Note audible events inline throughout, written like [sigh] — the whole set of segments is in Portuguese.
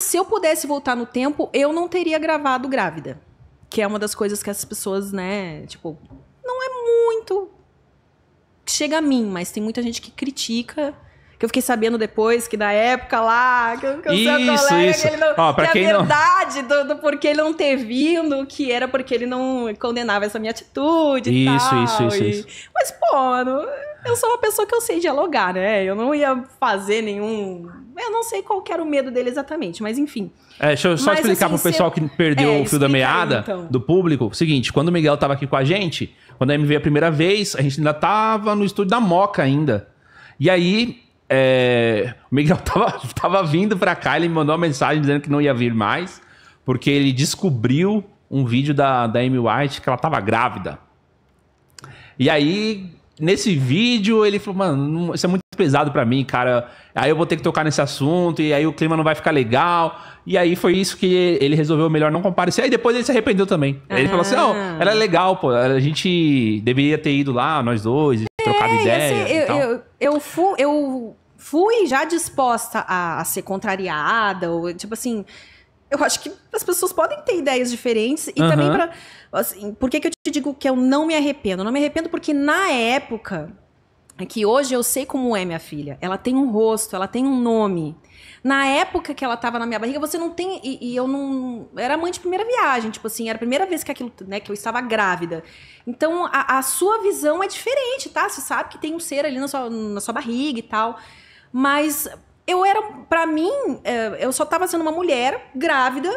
Se eu pudesse voltar no tempo, eu não teria gravado grávida. Que é uma das coisas que as pessoas, né, tipo, não é muito chega a mim, mas tem muita gente que critica. Que eu fiquei sabendo depois que da época lá, que eu isso, colega, isso. Que ele não, Ó, pra que a verdade não... do, do porquê ele não ter vindo, que era porque ele não condenava essa minha atitude isso, e tal. Isso, isso, e... isso. Mas, pô, mano, eu sou uma pessoa que eu sei dialogar, né? Eu não ia fazer nenhum. Eu não sei qual era o medo dele exatamente, mas enfim. É, deixa eu só mas, explicar assim, pro pessoal que perdeu é, o fio da meada então. do público. Seguinte, quando o Miguel tava aqui com a gente, quando a MV é a primeira vez, a gente ainda tava no estúdio da Moca ainda. E aí, é, o Miguel [laughs] tava, tava vindo pra cá, ele me mandou uma mensagem dizendo que não ia vir mais, porque ele descobriu um vídeo da, da Amy White que ela tava grávida. E aí, nesse vídeo ele falou, mano, isso é muito pesado para mim, cara. Aí eu vou ter que tocar nesse assunto e aí o clima não vai ficar legal. E aí foi isso que ele resolveu melhor não comparecer. Aí depois ele se arrependeu também. Ah. Ele falou assim: "Não, oh, ah. era legal, pô. A gente deveria ter ido lá nós dois, é, trocado assim, ideia". Assim, eu, eu, eu fui eu fui já disposta a, a ser contrariada ou tipo assim, eu acho que as pessoas podem ter ideias diferentes e uhum. também para assim, por que, que eu te digo que eu não me arrependo? Eu não me arrependo porque na época que hoje eu sei como é minha filha, ela tem um rosto, ela tem um nome. Na época que ela tava na minha barriga, você não tem. E, e eu não. Era mãe de primeira viagem, tipo assim, era a primeira vez que aquilo, né, que eu estava grávida. Então a, a sua visão é diferente, tá? Você sabe que tem um ser ali na sua, na sua barriga e tal. Mas eu era, para mim, é, eu só tava sendo uma mulher grávida,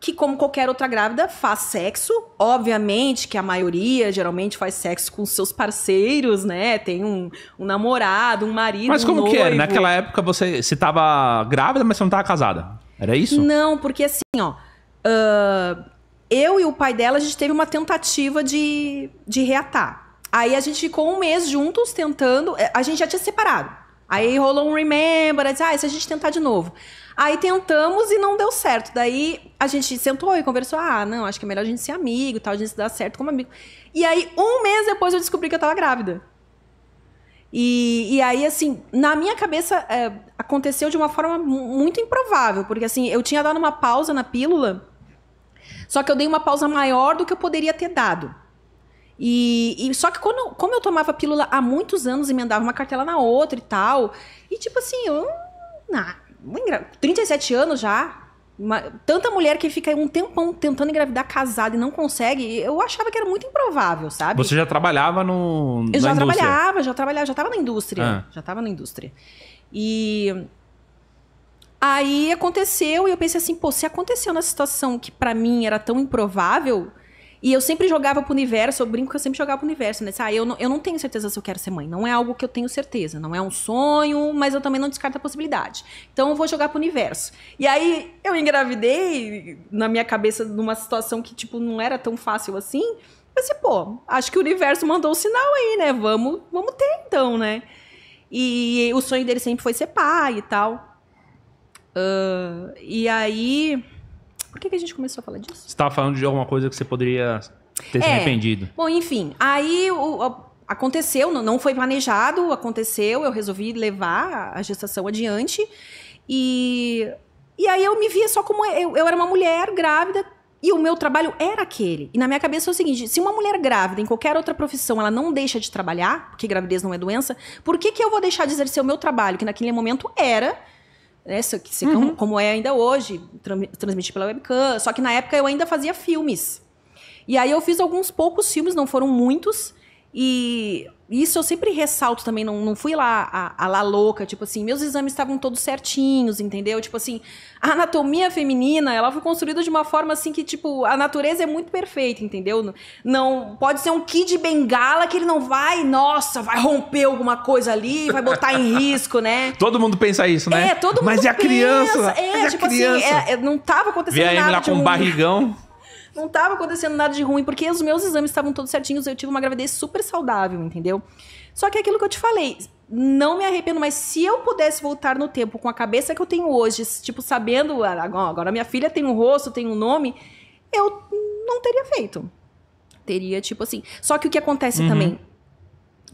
que como qualquer outra grávida faz sexo, obviamente que a maioria geralmente faz sexo com seus parceiros, né? Tem um, um namorado, um marido, Mas como um que era? É? Naquela época você se tava grávida, mas você não tava casada. Era isso? Não, porque assim, ó, uh, eu e o pai dela a gente teve uma tentativa de de reatar. Aí a gente ficou um mês juntos tentando, é, a gente já tinha separado. Aí tá. rolou um remember, disse, ah, se a gente tentar de novo. Aí tentamos e não deu certo. Daí a gente sentou e conversou, ah, não, acho que é melhor a gente ser amigo, tal, a gente se dar certo como amigo. E aí um mês depois eu descobri que eu tava grávida. E, e aí, assim, na minha cabeça é, aconteceu de uma forma muito improvável, porque assim, eu tinha dado uma pausa na pílula, só que eu dei uma pausa maior do que eu poderia ter dado. E, e, só que quando, como eu tomava pílula há muitos anos, emendava uma cartela na outra e tal. E tipo assim, eu. Na, 37 anos já. Uma, tanta mulher que fica um tempão tentando engravidar casada e não consegue, eu achava que era muito improvável, sabe? Você já trabalhava no. Eu já indústria. trabalhava, já trabalhava, já tava na indústria. Ah. Já tava na indústria. E. Aí aconteceu e eu pensei assim, pô, se aconteceu na situação que para mim era tão improvável, e eu sempre jogava pro universo, eu brinco que eu sempre jogava pro universo, né? Ah, eu não, eu não tenho certeza se eu quero ser mãe. Não é algo que eu tenho certeza. Não é um sonho, mas eu também não descarto a possibilidade. Então eu vou jogar pro universo. E aí eu engravidei na minha cabeça numa situação que, tipo, não era tão fácil assim. Mas, pô, acho que o universo mandou um sinal aí, né? Vamos, vamos ter então, né? E o sonho dele sempre foi ser pai e tal. Uh, e aí por que, que a gente começou a falar disso? Você estava falando de alguma coisa que você poderia ter é. se arrependido. Bom, enfim, aí o, o, aconteceu, não, não foi planejado, aconteceu, eu resolvi levar a, gestação adiante. E, e aí eu me via só como eu, eu era uma mulher grávida e o meu trabalho era aquele. E na minha cabeça é o seguinte: se uma mulher grávida em qualquer outra profissão ela não deixa de trabalhar, porque gravidez não é doença, por que, que eu vou deixar de exercer o meu trabalho, que naquele momento era, né? Se, se, uhum. como, é ainda hoje, transmitir pela webcam. Só que na época eu ainda fazia filmes. E aí eu fiz alguns poucos filmes, não foram muitos. E isso eu sempre ressalto também, não, não fui lá a, a lá louca, tipo assim, meus exames estavam todos certinhos, entendeu? Tipo assim, a anatomia feminina, ela foi construída de uma forma assim que, tipo, a natureza é muito perfeita, entendeu? Não pode ser um kid bengala que ele não vai, nossa, vai romper alguma coisa ali, vai botar em risco, né? [laughs] Todo mundo pensa isso, né? É, todo mundo Mas é a criança. É, tipo a assim, criança. assim, é, não tava acontecendo Vê nada. Vê lá com um barrigão não tava acontecendo nada de ruim, porque os meus exames estavam todos certinhos, eu tive uma gravidez super saudável, entendeu? Só que é aquilo que eu te falei, não me arrependo, mas se eu pudesse voltar no tempo com a cabeça que eu tenho hoje, tipo, sabendo, ah, agora minha filha tem um rosto, tem um nome, eu não teria feito. Teria, tipo assim. Só que o que acontece uhum. também?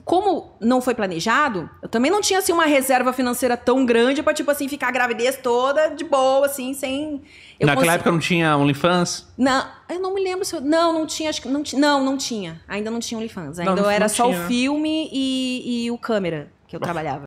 como não foi planejado, eu também não tinha assim uma reserva financeira tão grande para tipo assim ficar a gravidez toda de boa assim, sem eu Naquela consegui... época não tinha OnlyFans? Não, eu não me lembro se eu... não, não tinha, acho que não, não, não tinha. Ainda não tinha OnlyFans. Ainda não, não, era só tinha. o filme e, e o câmera que eu trabalhava.